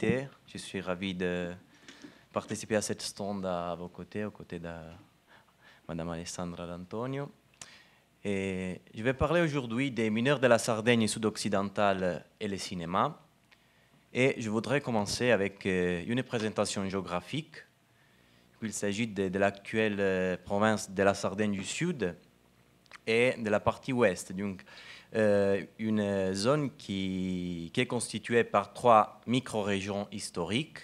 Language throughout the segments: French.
Je suis ravi de participer à cette stand à vos côtés, aux côtés de Madame Alessandra D'Antonio. Et je vais parler aujourd'hui des mineurs de la Sardaigne sud-occidentale et le cinéma. Et je voudrais commencer avec euh, une présentation géographique. Il s'agit de l'actuelle euh, province de la Sardaigne du Sud, et de la partie ouest. Donc, euh, une zone qui, est constituée par trois micro-régions historiques.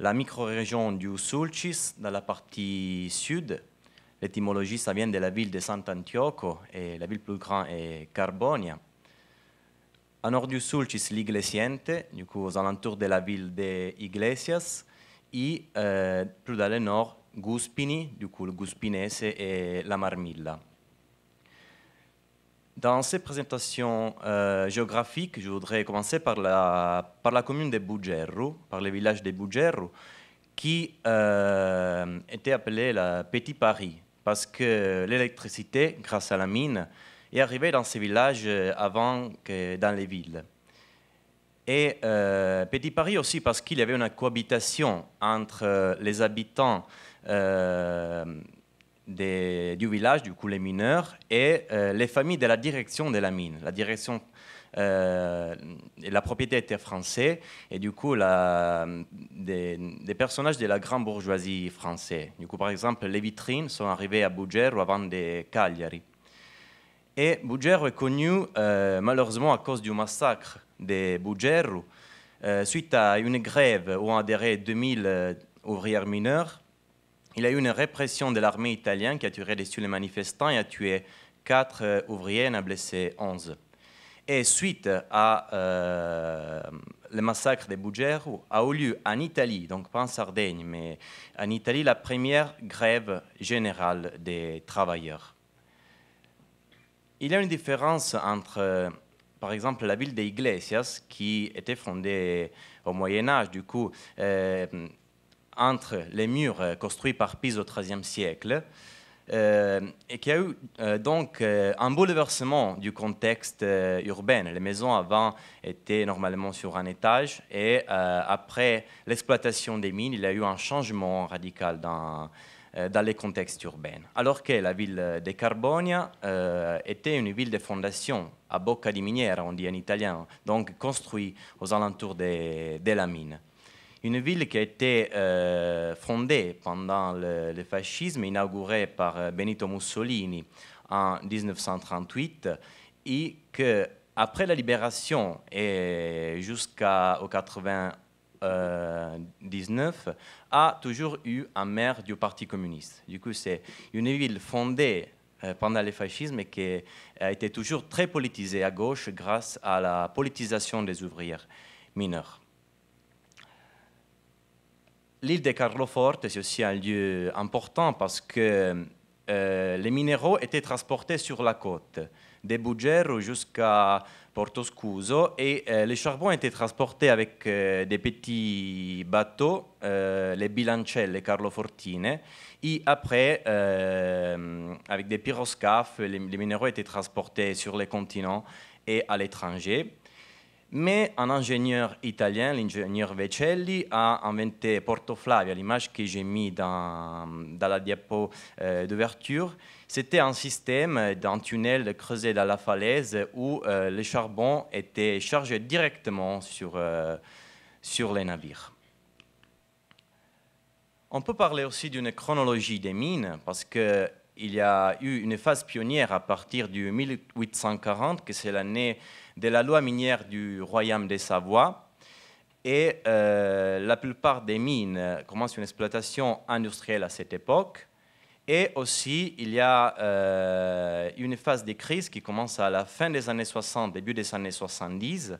La micro-région du Sulcis, dans la partie sud, l'étymologie, ça vient de la ville de Sant'Antioco, et la ville plus grande est Carbonia. À nord du Sulcis, l'Iglesiente, du coup, aux alentours de la ville de Iglesias, et euh, plus dans le nord, Guspini, du coup, le Guspinese et la Marmilla. Dans ces présentations euh, géographiques, je voudrais commencer par la, par la commune de Bougerrou par le village de Bougerrou qui euh, était appelé la Petit Paris, parce que l'électricité, grâce à la mine, est arrivée dans ces villages euh, avant que dans les villes. Et Petit Paris aussi parce qu'il y avait une cohabitation entre les habitants du village, du coup les mineurs, et euh, les familles de la direction de la mine. La direction, euh, la propriété était française, et du coup des, personnages de la grande bourgeoisie française. Du coup, par exemple, les vitrines sont arrivées à Bugero avant des Cagliari. Et Bugero est connu euh, malheureusement à cause du massacre de Bugero, suite à une grève où ont adhéré 2000 ouvrières mineures il y a eu une répression de l'armée italienne qui a tiré dessus les manifestants et a tué quatre euh, ouvriers et a blessé onze. Et suite à euh, le massacre de Bugero, a eu lieu en Italie, donc pas en Sardaigne, mais en Italie, la première grève générale des travailleurs. Il y a une différence entre, euh, par exemple, la ville des Iglesias, qui était fondée au Moyen Âge, du coup, entre les murs euh, construits par Pise au XIIIe siècle, euh, et qui a eu euh, donc un bouleversement du contexte urbain. Les maisons avant étaient normalement sur un étage et après l'exploitation des mines, il y a eu un changement radical dans, dans les contextes urbains. Alors que la ville de Carbonia était une ville de fondation, à bocca di miniera, on dit en italien, donc construite aux alentours des de la mine. Une ville qui a été euh, fondée pendant le, fascisme, inaugurée par euh, Benito Mussolini en 1938 et que après la libération et jusqu'au 1999 a toujours eu un maire du Parti communiste. Du coup, c'est une ville fondée euh, pendant le fascisme et qui a été toujours très politisée à gauche grâce à la politisation des ouvriers mineurs l'île de Carloforte, c'est aussi un lieu important parce que euh, les minéraux étaient transportés sur la côte, des Bugero jusqu'à Porto Scuso, et le euh, les charbons étaient transportés avec euh, des petits bateaux, les bilancelle Carlofortine, et après, avec des pyroscafes, les, les minéraux étaient transportés sur les continents et à l'étranger. Mais un ingénieur italien, l'ingénieur Vecelli, a inventé Portoflavia, l'image que j'ai mise dans, la diapo euh, d'ouverture. C'était un système d'un tunnel creusé dans la falaise où les euh, le charbon était chargé directement sur, euh, sur les navires. On peut parler aussi d'une chronologie des mines, parce que il y a eu une phase pionnière à partir du 1840, que c'est l'année de la loi minière du Royaume de Savoie. Et euh, la plupart des mines commencent une exploitation industrielle à cette époque. Et aussi, il y a euh, une phase de crise qui commence à la fin des années 60, début des années 70.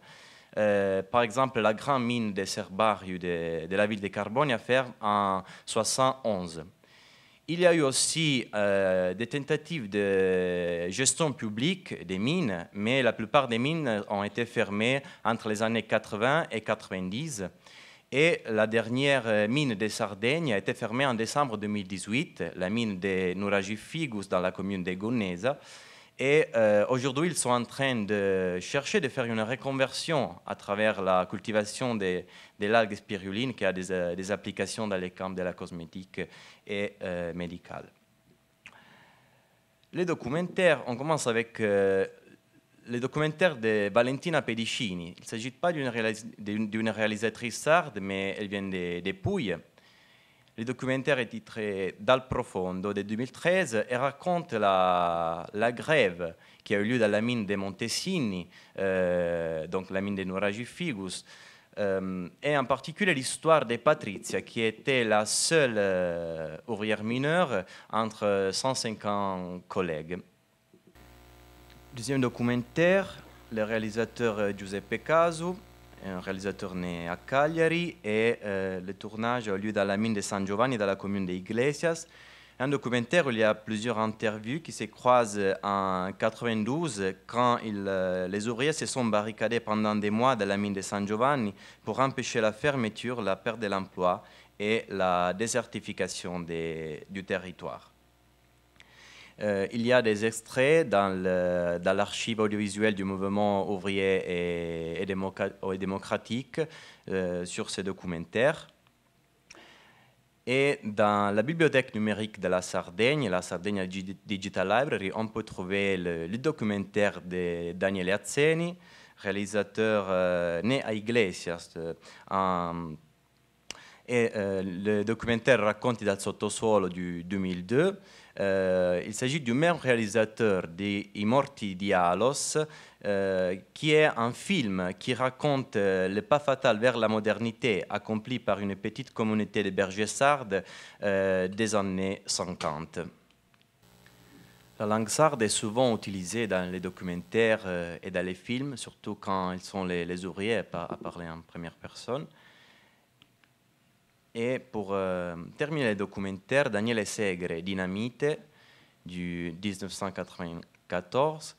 Euh, par exemple, la grande mine des Cerbarius de, la ville de Carbonia ferme en 71. Il y a eu aussi euh, des tentatives de gestion publique des mines, mais la plupart des mines ont été fermées entre les années 80 et 90. Et la dernière euh, mine de Sardaigne a été fermée en décembre 2018, la mine de Figus dans la commune de Gonesa. Et euh, aujourd'hui, ils sont en train de chercher de faire une reconversion à travers la cultivation des, de l'algue spiruline qui a euh, des, applications dans les camps de la cosmétique et euh, médicale. Les documentaires, on commence avec les documentaires de Valentina Pedicini. Il ne s'agit pas d'une réalisatrice sarde, mais elle vient des, des Pouilles. Le documentaire est titré Dal Profondo de 2013 et raconte la, grève qui a eu lieu dans la mine de Montessini, euh, donc la mine de Nuragifigus, Figus, euh, et en particulier l'histoire de Patrizia, qui était la seule euh, ouvrière mineure entre 150 collègues. Deuxième documentaire, le réalisateur Giuseppe Casu, un réalisateur né à Cagliari, et euh, le tournage a lieu dans la mine de San Giovanni, dans la commune de Iglesias. Un documentaire où il y a plusieurs interviews qui se croisent en 92 quand euh, les ouvriers se sont barricadés pendant des mois dans la mine de San Giovanni pour empêcher la fermeture, la perte de l'emploi et la désertification du territoire. Euh, il y a des extraits dans l'archive audiovisuelle du mouvement ouvrier et, démocratique euh, sur ces documentaires. Et dans la bibliothèque numérique de la Sardaigne, la Sardaigne Digital Library, on peut trouver le, documentaire de Daniele Azzeni, réalisateur euh, né à Iglesias, en et euh, le documentaire raconte dal sottosuolo du 2002. Euh, il s'agit du même réalisateur des I morti di Alos, euh, qui est un film qui raconte le pas fatal vers la modernité accompli par une petite communauté de bergers sardes des années 50. La langue sarde est souvent utilisée dans les documentaires et dans les films, surtout quand ils sont les, ouvriers à parler en première personne. Et pour euh, terminer le documentaire, Daniele Segre, Dynamite, du 1994,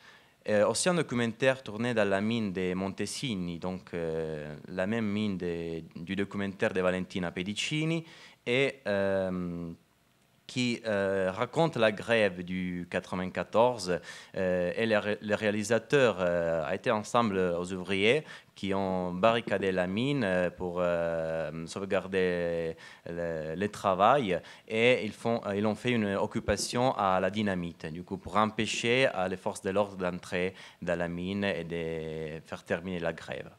euh, aussi un documentaire tourné dans la mine de Montesini, donc euh, la même mine du documentaire de Valentina Pedicini, et qui euh, raconte la grève du 94. Euh, et le, réalisateur a euh, été ensemble aux ouvriers qui ont barricadé la mine pour sauvegarder le, travail et ils, font, ils ont fait une occupation à la dynamite, du coup, pour empêcher les forces de l'ordre d'entrer dans la mine et de faire terminer la grève.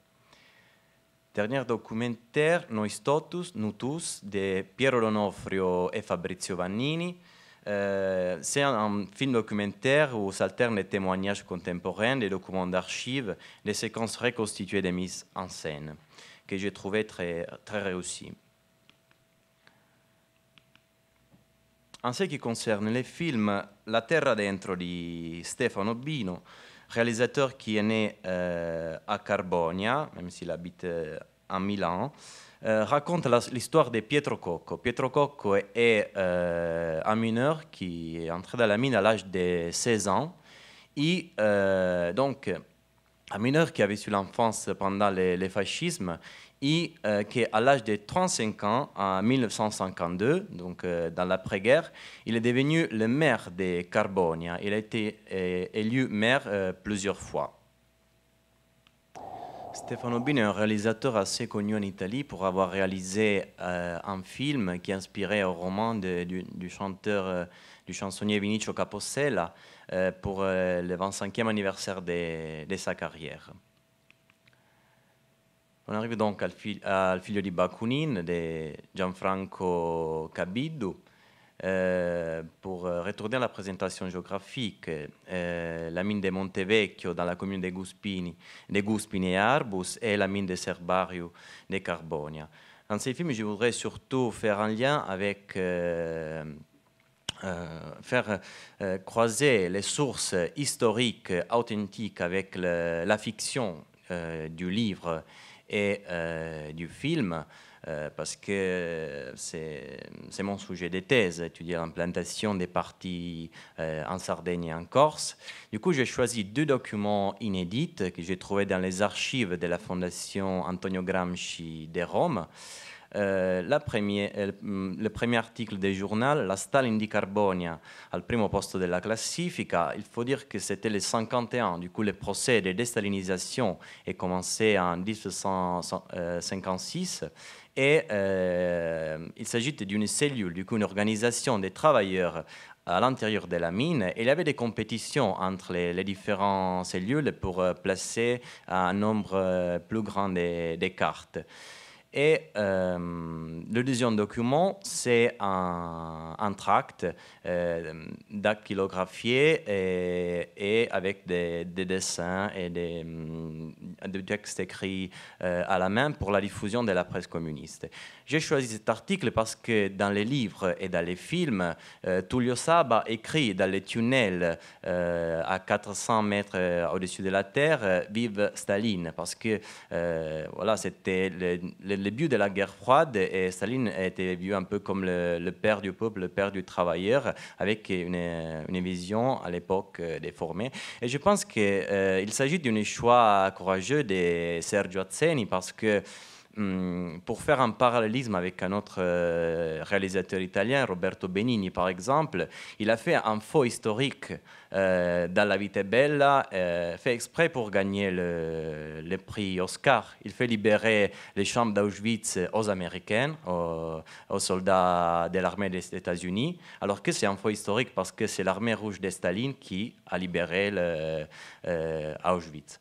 Dernier documentaire, Nois totus, Nutus, de Piero Donofrio e Fabrizio Vannini. Euh, c'est un, un, film documentaire où s'alternent les témoignages contemporains, les documents d'archives, les séquences reconstituées des mises en scène, que j'ai trouvé très, très réussi. En ce qui concerne les films La Terra Dentro di Stefano Bino, réalisateur qui est né euh, à Carbonia, même s'il habite euh, à Milan, euh, raconte l'histoire de Pietro Cocco. Pietro Cocco est un mineur qui est entré dans la mine à l'âge de 16 ans. Et donc, un mineur qui a vécu l'enfance pendant le fascisme, et euh, qu'à à l'âge de 35 ans, en 1952, donc euh, dans l'après-guerre, il est devenu le maire de Carbonia. Il a été euh, élu maire plusieurs fois. Stefano Bini est un réalisateur assez connu en Italie pour avoir réalisé un film qui inspirait un au roman du, chanteur, du chansonnier Vinicio Capossela, pour le 25e anniversaire de sa carrière. On arrive donc au « fil figlio di Bakunin de Gianfranco Cabiddu. Eh, pour eh, retourner à la présentation géographique, eh, la mine de Montevecchio dans la commune de Guspini, de Guspini et Arbus et la mine de Serbario de Carbonia. Dans ces films, je voudrais surtout faire un lien avec euh, faire croiser les sources historiques authentiques avec la fiction du livre et euh, du film, euh, parce que c'est mon sujet de thèse, étudier l'implantation des parties euh, en Sardaigne et en Corse. Du coup, j'ai choisi deux documents inédits que j'ai trouvés dans les archives de la Fondation Antonio Gramsci de Rome. Eh, la eh, mm, premier article du journal, la Stalin di Carbonia, al primo de la classifica, il faut dire que c'était les 51, du coup le procès de déstalinisation est commencé en 1956 et eh, il s'agit d'une cellule, du coup une organisation des travailleurs à l'intérieur de la mine. Il y avait des compétitions entre les, différentes cellules pour euh, placer un nombre euh, plus grand des de cartes. Et euh, le deuxième document, c'est un, tract euh, et, et, avec des, dessins et des, mm, textes écrits euh, à la main pour la diffusion de la presse communiste. J'ai choisi cet article parce que dans les livres et dans les films, euh, Tullio Saba écrit dans les tunnels à 400 mètres au-dessus de la Terre, Vive Staline, parce que voilà, c'était le début de la guerre froide, et Staline a été vu un peu comme le, père du peuple, le père du travailleur, avec une, vision à l'époque euh, déformée. Et je pense qu'il euh, il s'agit d'un choix courageux de Sergio Azzeni parce que Hum, pour faire un parallélisme avec un autre euh, réalisateur italien, Roberto Benigni par exemple, il a fait un faux historique euh, dans La Vite Bella, euh, fait exprès pour gagner le, prix Oscar. Il fait libérer les chambres d'Auschwitz aux Américains, aux, soldats de l'armée des États-Unis, alors que c'est un faux historique parce que c'est l'armée rouge de Staline qui a libéré Auschwitz.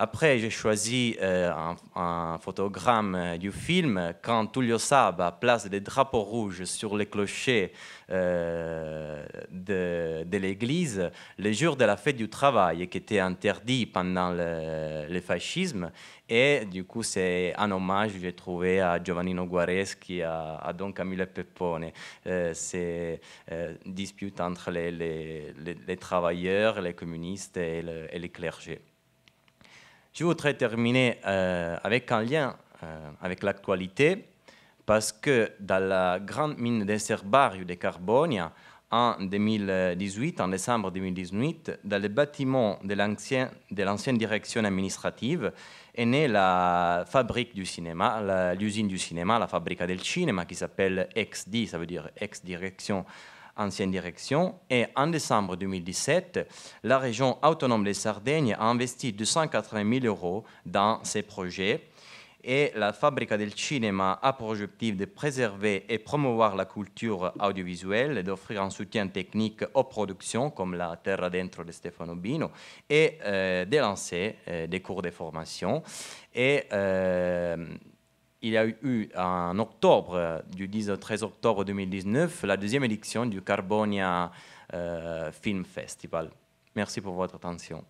Après, j'ai choisi euh, un, photogramme euh, du film quand Tullio Saba place des drapeaux rouges sur les clochers euh, de, l'église le jour de la fête du travail, qui était interdit pendant le, fascisme. Et du coup, c'est un hommage, que j'ai trouvé, à Giovannino Guareschi, qui à Don Camillo Peppone. Euh, c'est dispute entre les, travailleurs, les communistes et, et les clergés. Je voudrais terminer euh, avec un lien euh, avec l'actualité, parce que dans la grande mine des de Carbonia, en 2018, en décembre 2018, dans le bâtiment de l'ancienne direction administrative, est née la fabrique du cinéma, l'usine du cinéma, la Fabrica del cinéma, qui s'appelle XD, ça veut dire ex-direction ancienne direction. Et en décembre 2017, la région autonome de Sardaigne a investi 280 000 euros dans ces projets. Et la Fabrica del Cinema a pour objectif de préserver et promouvoir la culture audiovisuelle et d'offrir un soutien technique aux productions comme La Terra Dentro de Stefano Bino et euh, de lancer euh, des cours de formation. Et euh, il y a eu en octobre, euh, du 10 au 13 octobre 2019, la deuxième édition du Carbonia euh, Film Festival. Merci pour votre attention.